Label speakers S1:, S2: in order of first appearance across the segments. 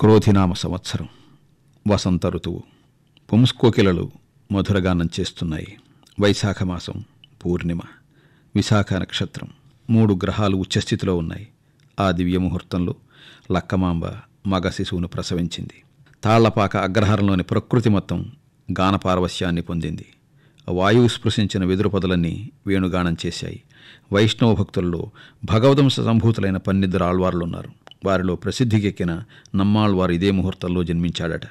S1: క్రోధినామ సంవత్సరం వసంత ఋతువు పుంస్కోకిలలు మధురగానం చేస్తున్నాయి వైశాఖ మాసం పూర్ణిమ విశాఖ నక్షత్రం మూడు గ్రహాలు ఉచ్చస్థితిలో ఉన్నాయి ఆ దివ్య ముహూర్తంలో లక్కమాంబ మగ శిశువును ప్రసవించింది తాళ్లపాక అగ్రహారంలోని ప్రకృతి మొత్తం గానపార్వశ్యాన్ని పొందింది వాయువు స్పృశించిన వెదురుపదలన్నీ వేణుగానం చేశాయి వైష్ణవ భక్తుల్లో భగవదంశ సంభూతులైన పన్నిద్దరు ఆళ్వార్లున్నారు వారిలో ప్రసిద్ధికెక్కిన నమ్మాళ్ వారు ఇదే ముహూర్తంలో జన్మించాడట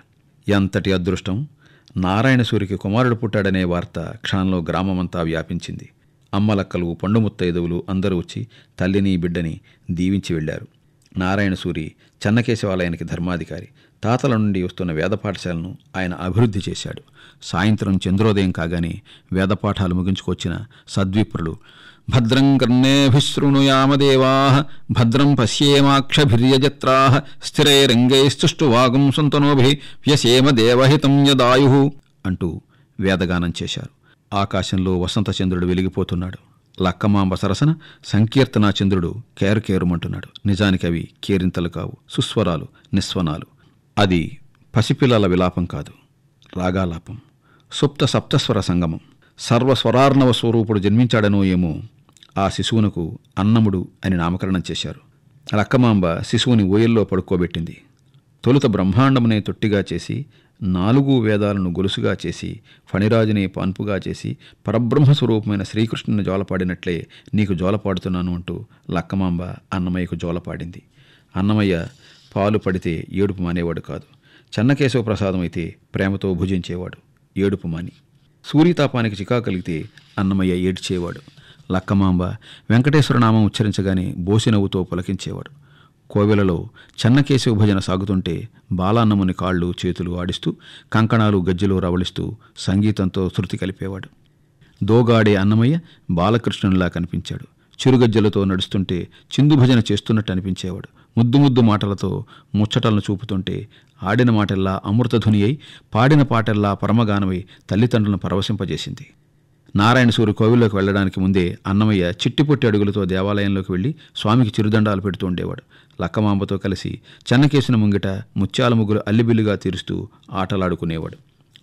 S1: ఎంతటి అదృష్టం నారాయణ సూరికి కుమారుడు పుట్టాడనే వార్త క్షణంలో గ్రామమంతా వ్యాపించింది అమ్మలక్కలు పండు ముత్తైదవులు అందరూ వచ్చి తల్లిని బిడ్డని దీవించి వెళ్ళారు నారాయణ సూరి చెన్నకేశవాలయానికి ధర్మాధికారి తాతల నుండి వస్తున్న వేద పాఠశాలను ఆయన అభివృద్ధి చేశాడు సాయంత్రం చంద్రోదయం కాగానే వేద పాఠాలు ముగించుకొచ్చిన సద్విప్రులు భద్రం కర్ణేభిశృణుయామదేవా భద్రం పశ్యేమాక్షభిర్యజత్రా స్థిరైరంగైస్తుష్టువాగం సంతనోభి వ్యసేమ దేవహితం యదాయు అంటూ వేదగానం చేశారు ఆకాశంలో వసంతచంద్రుడు వెలిగిపోతున్నాడు లక్కమాంబ సరసన సంకీర్తనా చంద్రుడు కేరుకేరుమంటున్నాడు నిజానికి అవి కేరింతలు కావు సుస్వరాలు నిస్వనాలు అది పసిపిల్లల విలాపం కాదు రాగాలాపం సుప్త సప్తస్వర సంగమం సర్వస్వరార్ణవ స్వరూపుడు జన్మించాడనో ఏమో ఆ శిశువునకు అన్నముడు అని నామకరణం చేశారు రక్కమాంబ శిశువుని ఓయల్లో పడుకోబెట్టింది తొలుత బ్రహ్మాండమునే తొట్టిగా చేసి నాలుగు వేదాలను గొలుసుగా చేసి ఫణిరాజునే పాన్పుగా చేసి పరబ్రహ్మస్వరూపమైన శ్రీకృష్ణుని జోలపాడినట్లే నీకు జోలపాడుతున్నాను అంటూ లక్కమాంబ అన్నమయ్యకు జోలపాడింది అన్నమయ్య పాలు పడితే ఏడుపు మానేవాడు కాదు చెన్నకేశవ ప్రసాదం అయితే ప్రేమతో భుజించేవాడు ఏడుపు మాని సూర్యతాపానికి చికా కలిగితే అన్నమయ్య ఏడ్చేవాడు లక్కమాంబ వెంకటేశ్వర నామం ఉచ్చరించగానే బోసినవ్వుతో పులకించేవాడు కోవెలలో చెన్నకేశవ భజన సాగుతుంటే బాలాన్నముని కాళ్ళు చేతులు ఆడిస్తూ కంకణాలు గజ్జెలు రవళిస్తూ సంగీతంతో శృతి కలిపేవాడు దోగాడే అన్నమయ్య బాలకృష్ణునిలా కనిపించాడు చిరుగజ్జలతో నడుస్తుంటే చిందు భజన చేస్తున్నట్టు అనిపించేవాడు ముద్దు ముద్దు మాటలతో ముచ్చటలను చూపుతుంటే ఆడిన మాటల్లా అమృతధుని అయి పాడిన పాటల్లా పరమగానమై తల్లిదండ్రులను పరవశింపజేసింది నారాయణ సూరి కోవిల్లోకి వెళ్ళడానికి ముందే అన్నమయ్య చిట్టిపొట్టి అడుగులతో దేవాలయంలోకి వెళ్ళి స్వామికి చిరుదండాలు పెడుతూ ఉండేవాడు లక్కమాంబతో కలిసి చెన్నకేసిన ముంగిట ముత్యాల ముగ్గులు అల్లిబిల్లుగా తీరుస్తూ ఆటలాడుకునేవాడు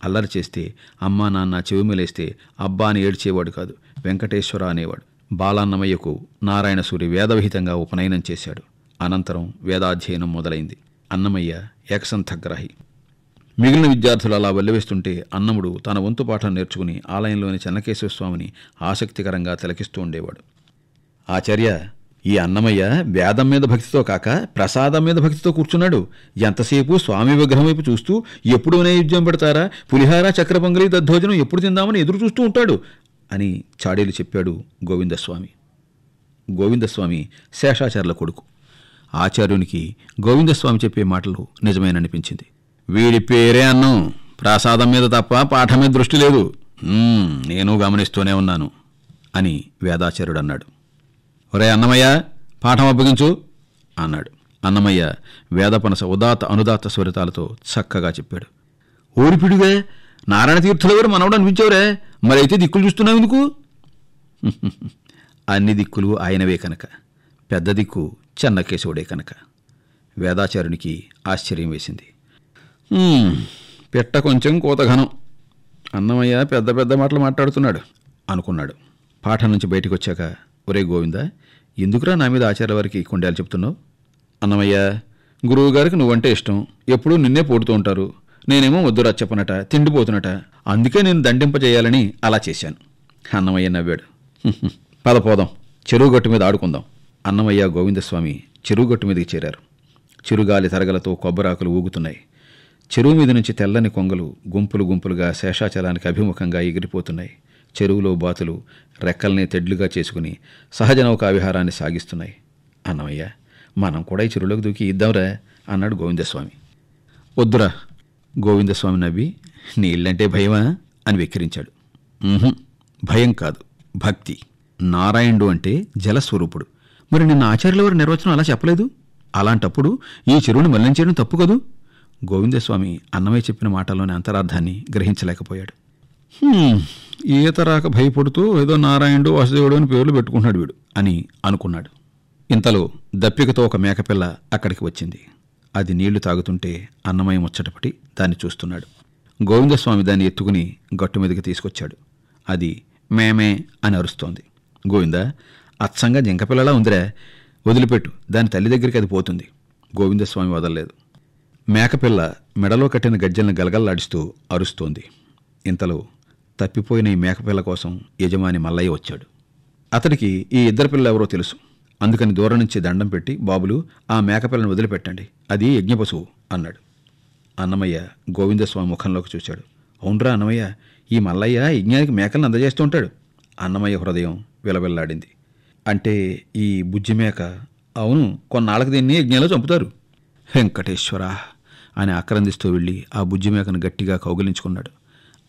S1: అల్లరి చేస్తే అమ్మా నాన్న చెవిమలేస్తే అబ్బా అని ఏడ్చేవాడు కాదు వెంకటేశ్వర అనేవాడు బాలాన్నమయ్యకు నారాయణ సూరి వేదవిహితంగా ఉపనయనం చేశాడు అనంతరం వేదాధ్యయనం మొదలైంది అన్నమయ్య ఏకసంథగ్రాహి మిగిలిన విద్యార్థులు అలా వెల్లవేస్తుంటే అన్నముడు తన వంతు పాఠం నేర్చుకుని ఆలయంలోని చెన్నకేశ్వర స్వామిని ఆసక్తికరంగా తిలకిస్తూ ఉండేవాడు ఆచార్య ఈ అన్నమయ్య వేదం మీద భక్తితో కాక ప్రసాదం మీద భక్తితో కూర్చున్నాడు ఎంతసేపు స్వామి విగ్రహం వైపు చూస్తూ ఎప్పుడు నైవేద్యం పెడతారా పులిహార చక్రపొంగలి దద్దోజనం ఎప్పుడు తిందామని ఎదురు చూస్తూ ఉంటాడు అని చాడీలు చెప్పాడు గోవిందస్వామి గోవిందస్వామి శేషాచార్ల కొడుకు ఆచార్యునికి గోవిందస్వామి చెప్పే మాటలు నిజమేననిపించింది వీడి పేరే అన్నం ప్రసాదం మీద తప్ప పాఠమే దృష్టి లేదు నేను గమనిస్తూనే ఉన్నాను అని వేదాచార్యుడు అన్నాడు ఒరే అన్నమయ్య పాఠం అప్పగించు అన్నాడు అన్నమయ్య వేదపనస ఉదాత అనుదాత స్వరితాలతో చక్కగా చెప్పాడు ఓడిపిడుగా నారాయణ తీర్థుల గారు మనవడు అనిపించవరే మరైతే దిక్కులు చూస్తున్నావు ఎందుకు అన్ని దిక్కులు ఆయనవే కనుక పెద్ద దిక్కు చెన్నకేశవుడే కనుక వేదాచారునికి ఆశ్చర్యం వేసింది పెట్ట కొంచెం కోతఘనం అన్నమయ్య పెద్ద పెద్ద మాటలు మాట్లాడుతున్నాడు అనుకున్నాడు పాఠం నుంచి బయటకు వచ్చాక ఒరే గోవింద ఎందుకురా నా మీద ఆచార్య వారికి కొండలు చెప్తున్నావు అన్నమయ్య గురువు గారికి నువ్వంటే ఇష్టం ఎప్పుడూ నిన్నే పోడుతూ ఉంటారు నేనేమో వద్దురా చెప్పనట తిండిపోతున్నట అందుకే నేను దండింపజేయాలని అలా చేశాను అన్నమయ్య నవ్వాడు పద పోదాం చెరువు గట్టు మీద ఆడుకుందాం అన్నమయ్య గోవిందస్వామి చెరువుగట్టు మీదకి చేరారు చిరుగాలి తరగలతో కొబ్బరాకులు ఊగుతున్నాయి చెరువు మీద నుంచి తెల్లని కొంగలు గుంపులు గుంపులుగా శేషాచలానికి అభిముఖంగా ఎగిరిపోతున్నాయి చెరువులో బాతులు రెక్కల్ని తెడ్లుగా చేసుకుని సహజ నౌకా సాగిస్తున్నాయి అన్నమయ్య మనం కూడా ఈ చెరువులోకి దూకి ఇద్దాంరా అన్నాడు గోవిందస్వామి వద్దురా గోవిందస్వామి నవ్వి నీళ్ళంటే భయమా అని వెక్కిరించాడు భయం కాదు భక్తి నారాయణుడు అంటే జలస్వరూపుడు మరి నిన్న ఆచార్యుల వారి నిర్వచనం అలా చెప్పలేదు అలాంటప్పుడు ఈ చెరువుని మళ్లించడం తప్పు కదూ గోవిందస్వామి అన్నమయ్య చెప్పిన మాటల్లోని అంతరార్థాన్ని గ్రహించలేకపోయాడు రాక భయపడుతూ ఏదో నారాయణుడు వాసుదేవుడు అని పేర్లు పెట్టుకున్నాడు వీడు అని అనుకున్నాడు ఇంతలో దప్పికతో ఒక మేకపిల్ల అక్కడికి వచ్చింది అది నీళ్లు తాగుతుంటే అన్నమయ్య ముచ్చటపటి దాన్ని చూస్తున్నాడు గోవిందస్వామి దాన్ని ఎత్తుకుని గట్టు మీదకి తీసుకొచ్చాడు అది మేమే అని అరుస్తోంది గోవింద అచ్చంగా జింకపిల్లలా ఉందిరే వదిలిపెట్టు దాని తల్లి దగ్గరికి అది పోతుంది గోవిందస్వామి వదలలేదు మేకపిల్ల మెడలో కట్టిన గజ్జలను గలగల్లాడిస్తూ అరుస్తోంది ఇంతలో తప్పిపోయిన ఈ మేకపిల్ల కోసం యజమాని మల్లయ్య వచ్చాడు అతడికి ఈ ఇద్దరు పిల్లలు ఎవరో తెలుసు అందుకని దూరం నుంచి దండం పెట్టి బాబులు ఆ మేకపిల్లను వదిలిపెట్టండి అది యజ్ఞపశువు అన్నాడు అన్నమయ్య గోవిందస్వామి ముఖంలోకి చూశాడు అవునరా అన్నమయ్య ఈ మల్లయ్య యజ్ఞానికి మేకలను అందజేస్తూ ఉంటాడు అన్నమయ్య హృదయం విలవిల్లాడింది అంటే ఈ బుజ్జిమేక అవును కొన్నాళ్ళకి దీన్ని యజ్ఞంలో చంపుతారు వెంకటేశ్వర అని ఆక్రందిస్తూ వెళ్ళి ఆ బుజ్జిమేకను గట్టిగా కౌగిలించుకున్నాడు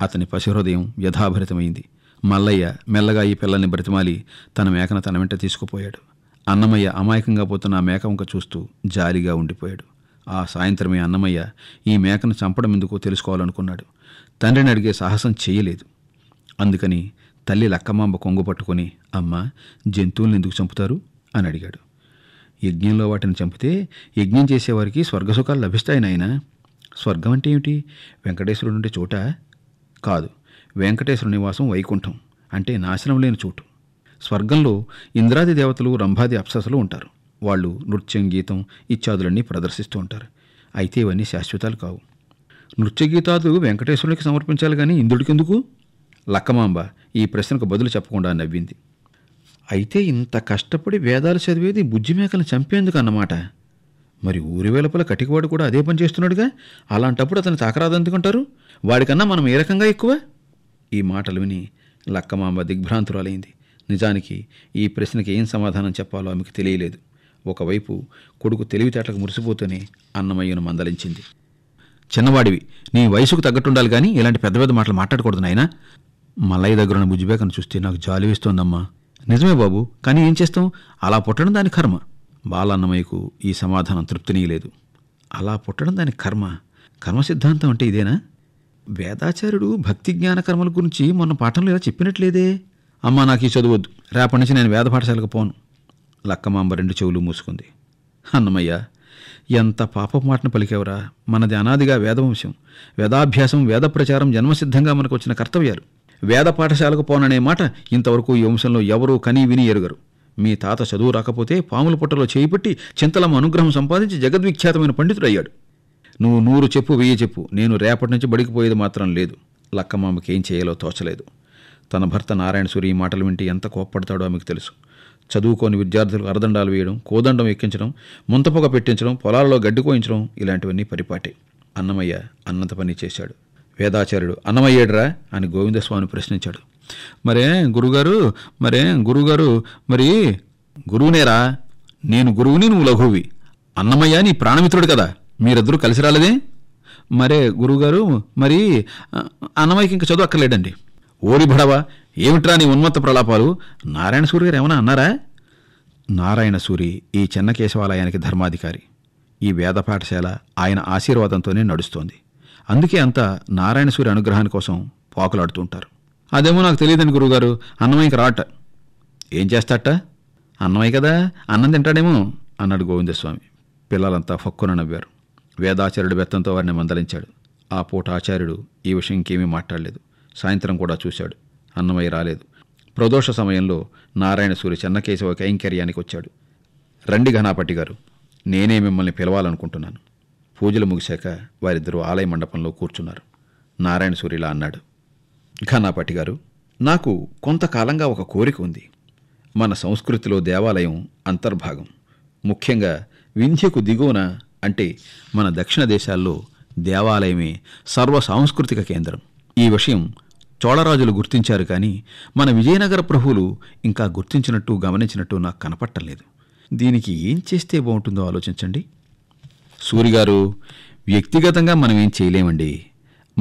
S1: అతని పశుహృదయం యథాభరితమైంది మల్లయ్య మెల్లగా ఈ పిల్లల్ని బ్రతిమాలి తన మేకను తన వెంట తీసుకుపోయాడు అన్నమయ్య అమాయకంగా పోతున్న ఆ మేక వంక చూస్తూ జాలిగా ఉండిపోయాడు ఆ సాయంత్రమే అన్నమయ్య ఈ మేకను చంపడం ఎందుకో తెలుసుకోవాలనుకున్నాడు తండ్రిని అడిగే సాహసం చేయలేదు అందుకని తల్లి లక్కమాంబ కొంగు పట్టుకొని అమ్మ జంతువులను ఎందుకు చంపుతారు అని అడిగాడు యజ్ఞంలో వాటిని చంపితే యజ్ఞం చేసేవారికి స్వర్గసుఖాలు లభిస్తాయి నాయన స్వర్గం అంటే ఏమిటి వెంకటేశ్వరుడు ఉండే చోట కాదు వెంకటేశ్వర నివాసం వైకుంఠం అంటే నాశనం లేని చోటు స్వర్గంలో ఇంద్రాది దేవతలు రంభాది అప్ససలు ఉంటారు వాళ్ళు నృత్యం గీతం ఇత్యాదులన్నీ ప్రదర్శిస్తూ ఉంటారు అయితే ఇవన్నీ శాశ్వతాలు కావు నృత్య గీతాలు వెంకటేశ్వరునికి సమర్పించాలి కానీ ఇంద్రుడికి ఎందుకు లక్కమాంబ ఈ ప్రశ్నకు బదులు చెప్పకుండా నవ్వింది అయితే ఇంత కష్టపడి వేదాలు చదివేది బుజ్జిమేకలను చంపేందుకు అన్నమాట మరి ఊరి వెలుపల కటికవాడు కూడా అదే పని చేస్తున్నాడుగా అలాంటప్పుడు అతను తాకరాదనుకుంటారు వాడికన్నా మనం ఏ రకంగా ఎక్కువ ఈ మాటలు విని లక్కమాంబ దిగ్భ్రాంతురాలైంది నిజానికి ఈ ప్రశ్నకి ఏం సమాధానం చెప్పాలో ఆమెకు తెలియలేదు ఒకవైపు కొడుకు తెలివితేటలకు మురిసిపోతూనే అన్నమయ్యను మందలించింది చిన్నవాడివి నీ వయసుకు తగ్గట్టుండాలి కానీ ఇలాంటి పెద్ద పెద్ద మాటలు మాట్లాడకూడదు నాయనా దగ్గర ఉన్న బుజ్జిబేకను చూస్తే నాకు జాలి వేస్తోందమ్మా నిజమే బాబు కానీ ఏం చేస్తాం అలా పుట్టడం దాని కర్మ బాలన్నమయ్యకు ఈ సమాధానం తృప్తినీయలేదు అలా పుట్టడం దాని కర్మ కర్మ సిద్ధాంతం అంటే ఇదేనా వేదాచార్యుడు భక్తి జ్ఞాన కర్మల గురించి మొన్న పాఠంలో ఇలా చెప్పినట్లేదే అమ్మా నాకు ఈ చదువద్దు రేపటి నుంచి నేను వేద పాఠశాలకు పోను లక్కమాంబ రెండు చెవులు మూసుకుంది అన్నమయ్య ఎంత పాపపు మాటను పలికేవరా మనది అనాదిగా వేదవంశం వేదాభ్యాసం వేద ప్రచారం జన్మసిద్ధంగా మనకు వచ్చిన కర్తవ్యాలు వేద పాఠశాలకు పోననే మాట ఇంతవరకు ఈ వంశంలో ఎవరూ కనీ విని ఎరుగరు మీ తాత చదువు రాకపోతే పాముల పుట్టలో చేయిపెట్టి చింతలమ్మ అనుగ్రహం సంపాదించి జగద్విఖ్యాతమైన పండితుడయ్యాడు నువ్వు నూరు చెప్పు వెయ్యి చెప్పు నేను రేపటి నుంచి బడికిపోయేది మాత్రం లేదు లక్కమామకేం చేయాలో తోచలేదు తన భర్త నారాయణ సూరి ఈ మాటలు వింటే ఎంత కోప్పడతాడో ఆమెకు తెలుసు చదువుకోని విద్యార్థులకు అరదండాలు వేయడం కోదండం ఎక్కించడం ముంతపొగ పెట్టించడం పొలాలలో గడ్డి కోయించడం ఇలాంటివన్నీ పరిపాటే అన్నమయ్య అన్నంత పని చేశాడు వేదాచార్యుడు అన్నమయ్యాడురా అని గోవిందస్వామిని ప్రశ్నించాడు మరే గురుగారు మరే గురుగారు మరి గురువునేరా నేను గురువుని నువ్వు లఘువి అన్నమయ్య నీ ప్రాణమిత్రుడు కదా మీరిద్దరూ కలిసి రాలేదే మరే గురువుగారు మరి అన్నమయ్యకి ఇంక చదువు అక్కర్లేడండి ఓరి భడవా ఏమిట్రా నీ ఉన్మత్త ప్రలాపాలు నారాయణ సూర్య గారు ఏమైనా అన్నారా నారాయణ సూరి ఈ చెన్నకేశవాలయానికి ధర్మాధికారి ఈ వేద పాఠశాల ఆయన ఆశీర్వాదంతోనే నడుస్తోంది అందుకే అంతా నారాయణసూరి అనుగ్రహాని కోసం పాకులాడుతూ ఉంటారు అదేమో నాకు తెలియదని గురువుగారు అన్నమయ్యకి రాట ఏం చేస్తాట అన్నమయ్య కదా అన్నం తింటాడేమో అన్నాడు గోవిందస్వామి పిల్లలంతా ఫక్కున నవ్వారు వేదాచార్యుడు బెత్తంతో వారిని మందలించాడు ఆ పూట ఆచార్యుడు ఈ విషయం ఇంకేమీ మాట్లాడలేదు సాయంత్రం కూడా చూశాడు అన్నమయ్య రాలేదు ప్రదోష సమయంలో నారాయణసూరి చెన్నకేశవ కైంకర్యానికి వచ్చాడు రండి ఘనాపట్టి గారు నేనే మిమ్మల్ని పిలవాలనుకుంటున్నాను పూజలు ముగిశాక వారిద్దరూ ఆలయ మండపంలో కూర్చున్నారు నారాయణ సూరిలా అన్నాడు ఘనాపట్టి గారు నాకు కొంతకాలంగా ఒక కోరిక ఉంది మన సంస్కృతిలో దేవాలయం అంతర్భాగం ముఖ్యంగా వింధ్యకు దిగువన అంటే మన దక్షిణ దేశాల్లో దేవాలయమే సర్వ సాంస్కృతిక కేంద్రం ఈ విషయం చోళరాజులు గుర్తించారు కానీ మన విజయనగర ప్రభువులు ఇంకా గుర్తించినట్టు గమనించినట్టు నాకు కనపట్టలేదు దీనికి ఏం చేస్తే బాగుంటుందో ఆలోచించండి సూరిగారు వ్యక్తిగతంగా మనం ఏం చేయలేమండి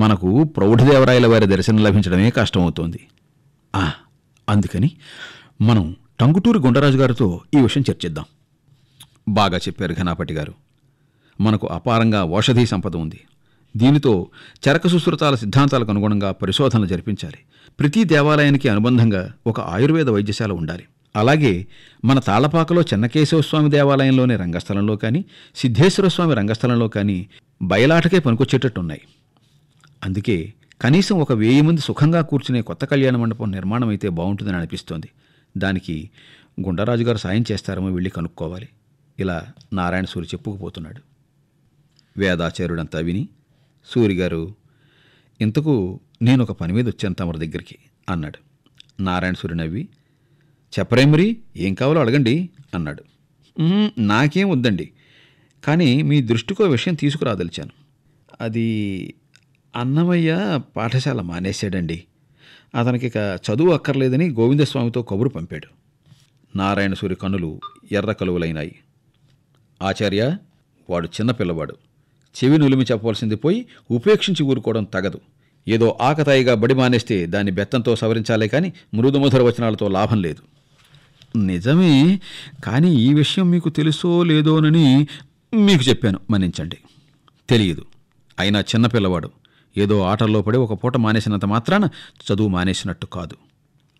S1: మనకు ప్రౌఢదేవరాయల వారి దర్శనం లభించడమే కష్టమవుతోంది అందుకని మనం టంగుటూరి గుండరాజు గారితో ఈ విషయం చర్చిద్దాం బాగా చెప్పారు ఘనాపటి గారు మనకు అపారంగా ఔషధీ సంపద ఉంది దీనితో చరక సుశ్రుతాల సిద్ధాంతాలకు అనుగుణంగా పరిశోధనలు జరిపించాలి ప్రతి దేవాలయానికి అనుబంధంగా ఒక ఆయుర్వేద వైద్యశాల ఉండాలి అలాగే మన తాళపాకలో చెన్నకేశవ స్వామి దేవాలయంలోని రంగస్థలంలో కానీ సిద్ధేశ్వర స్వామి రంగస్థలంలో కానీ బయలాటకే పనికొచ్చేటట్టున్నాయి అందుకే కనీసం ఒక వెయ్యి మంది సుఖంగా కూర్చునే కొత్త కళ్యాణ మండపం నిర్మాణం అయితే బాగుంటుందని అనిపిస్తోంది దానికి గుండరాజు గారు సాయం చేస్తారేమో వెళ్ళి కనుక్కోవాలి ఇలా నారాయణ సూరి చెప్పుకుపోతున్నాడు వేదాచార్యుడంతా విని సూరిగారు ఇంతకు నేను ఒక పని మీద వచ్చాను తమరి దగ్గరికి అన్నాడు నారాయణ సూరి నవ్వి చెప్పరే మరి ఏం కావాలో అడగండి అన్నాడు నాకేం వద్దండి కానీ మీ దృష్టికో విషయం తీసుకురాదలిచాను అది అన్నమయ్య పాఠశాల మానేశాడండి అతనికి ఇక చదువు అక్కర్లేదని గోవిందస్వామితో కబురు పంపాడు నారాయణ సూర్య కన్నులు ఎర్ర కలువలైనాయి ఆచార్య వాడు చిన్నపిల్లవాడు చెవి నులిమి చెప్పవలసింది పోయి ఉపేక్షించి ఊరుకోవడం తగదు ఏదో ఆకతాయిగా బడి మానేస్తే దాన్ని బెత్తంతో సవరించాలే కానీ మృదుమధుర వచనాలతో లాభం లేదు నిజమే కానీ ఈ విషయం మీకు తెలుసో లేదోనని మీకు చెప్పాను మన్నించండి తెలియదు అయినా చిన్నపిల్లవాడు ఏదో ఆటల్లో పడి ఒక పూట మానేసినంత మాత్రాన చదువు మానేసినట్టు కాదు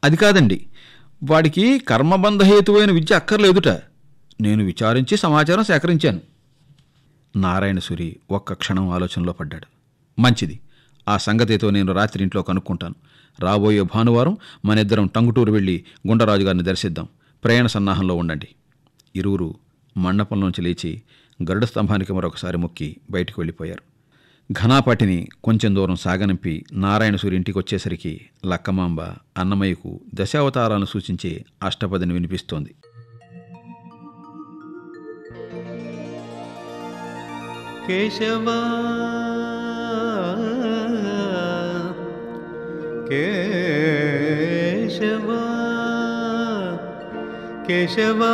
S1: అది కాదండి వాడికి కర్మబంధహేతువైన విద్య అక్కర్లేదుట నేను విచారించి సమాచారం సేకరించాను నారాయణ సూరి ఒక్క క్షణం ఆలోచనలో పడ్డాడు మంచిది ఆ సంగతితో నేను రాత్రి ఇంట్లో కనుక్కుంటాను రాబోయే భానువారం మనిద్దరం టంగుటూరు వెళ్ళి గుండరాజు గారిని దర్శిద్దాం ప్రయాణ సన్నాహంలో ఉండండి ఇరువురు మండపంలోంచి లేచి గరుడ స్తంభానికి మరొకసారి మొక్కి బయటికి వెళ్ళిపోయారు ఘనాపాటిని కొంచెం దూరం సాగనింపి నారాయణసూరి ఇంటికి వచ్చేసరికి లక్కమాంబ అన్నమయ్యకు దశావతారాలను సూచించే అష్టపదిని వినిపిస్తోంది
S2: కేశవా केशवा केशवा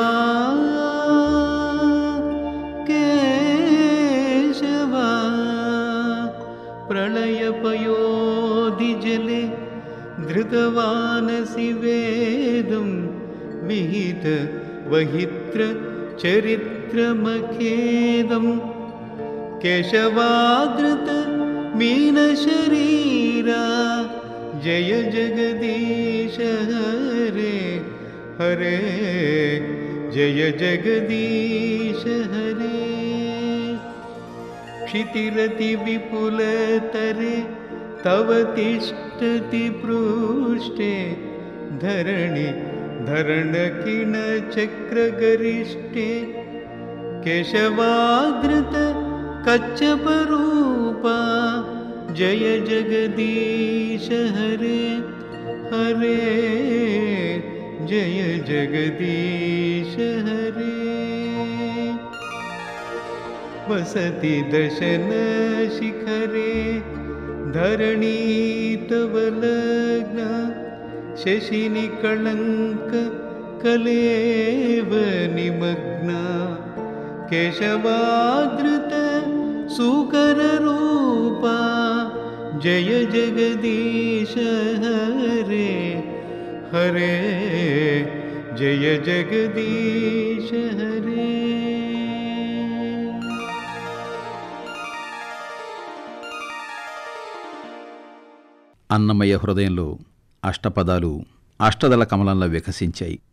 S2: केशवा प्रलयपयोधिजले धृतवानसि वेदं मिहितवहित्रचरित्रमखेदं केशवादृत मीनशरीरा जय जगदीश हरे हरे जय जगदीश हरे क्षितिरति विपुलतरे तव तिष्ठति पृष्ठे धरणि धरणकिण चक्रगरिष्ठे केशवाद्रत कच्छपरूपा जय जगदीश हरे हरे जय जगदीश हरे वसति शिखरे, धरणी तवलग्ना शशिनि कलङ्क कलेवनिमग्ना केशवादृत सुकररूपा జయ జగదీశ హరే హరే జయ జగదీశ हरे
S1: అన్నమయ్య హృదయంలో అష్టపదాలు అష్టదళ కమలంలో వికసించాయి